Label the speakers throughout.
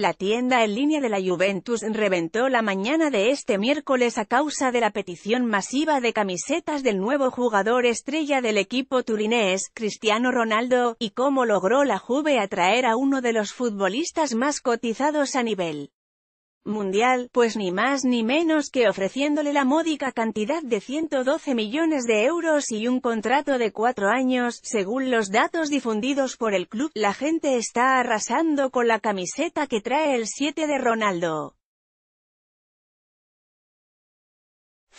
Speaker 1: La tienda en línea de la Juventus reventó la mañana de este miércoles a causa de la petición masiva de camisetas del nuevo jugador estrella del equipo turinés, Cristiano Ronaldo, y cómo logró la Juve atraer a uno de los futbolistas más cotizados a nivel mundial, pues ni más ni menos que ofreciéndole la módica cantidad de 112 millones de euros y un contrato de cuatro años, según los datos difundidos por el club, la gente está arrasando con la camiseta que trae el 7 de Ronaldo.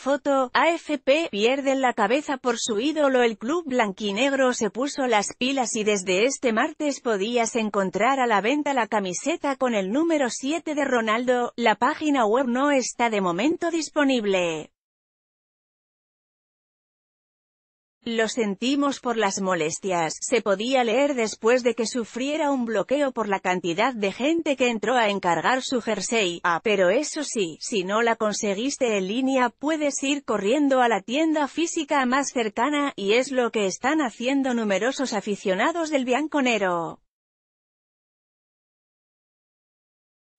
Speaker 1: Foto, AFP, pierden la cabeza por su ídolo el club blanquinegro se puso las pilas y desde este martes podías encontrar a la venta la camiseta con el número 7 de Ronaldo, la página web no está de momento disponible. Lo sentimos por las molestias, se podía leer después de que sufriera un bloqueo por la cantidad de gente que entró a encargar su jersey, ah, pero eso sí, si no la conseguiste en línea puedes ir corriendo a la tienda física más cercana, y es lo que están haciendo numerosos aficionados del bianconero.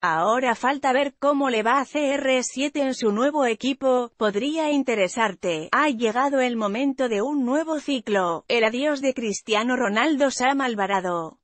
Speaker 1: Ahora falta ver cómo le va a CR7 en su nuevo equipo, podría interesarte. Ha llegado el momento de un nuevo ciclo. El adiós de Cristiano Ronaldo Sam Alvarado.